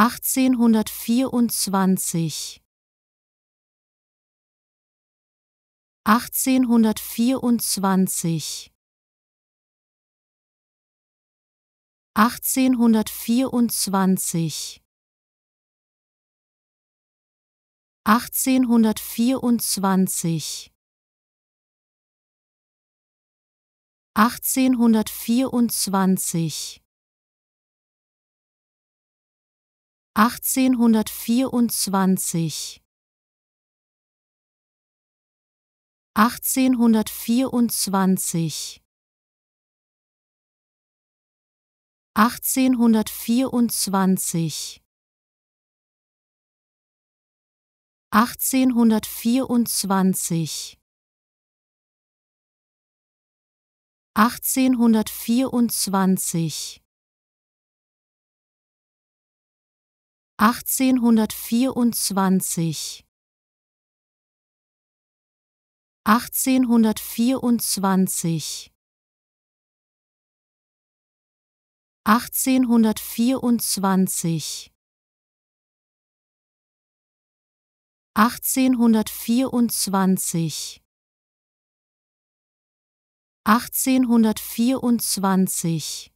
1824 1824 1824 1824 1824 1824 1824 1824 1824 1824 1824 1824 1824 1824 1824